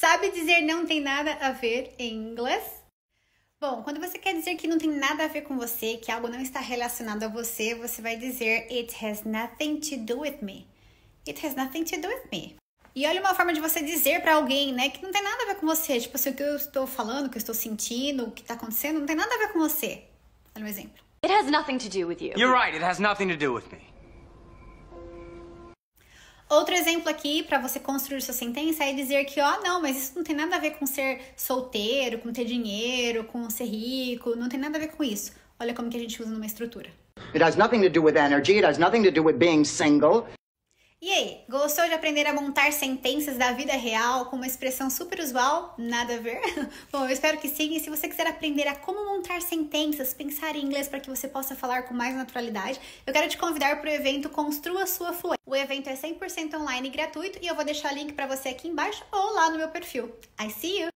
Sabe dizer não tem nada a ver em inglês? Bom, quando você quer dizer que não tem nada a ver com você, que algo não está relacionado a você, você vai dizer It has nothing to do with me. It has nothing to do with me. E olha uma forma de você dizer para alguém, né, que não tem nada a ver com você. Tipo assim, o que eu estou falando, o que eu estou sentindo, o que está acontecendo, não tem nada a ver com você. Olha um exemplo. It has nothing to do with you. You're right, it has nothing to do with me. Outro exemplo aqui para você construir sua sentença é dizer que, ó, oh, não, mas isso não tem nada a ver com ser solteiro, com ter dinheiro, com ser rico, não tem nada a ver com isso. Olha como que a gente usa numa estrutura. It has nothing to do with energy, it has nothing to do with being single. E aí, gostou de aprender a montar sentenças da vida real com uma expressão super usual? Nada a ver? Bom, eu espero que sim. E se você quiser aprender a como montar sentenças, pensar em inglês para que você possa falar com mais naturalidade, eu quero te convidar para o evento Construa Sua Fluência. O evento é 100% online e gratuito e eu vou deixar o link para você aqui embaixo ou lá no meu perfil. I see you!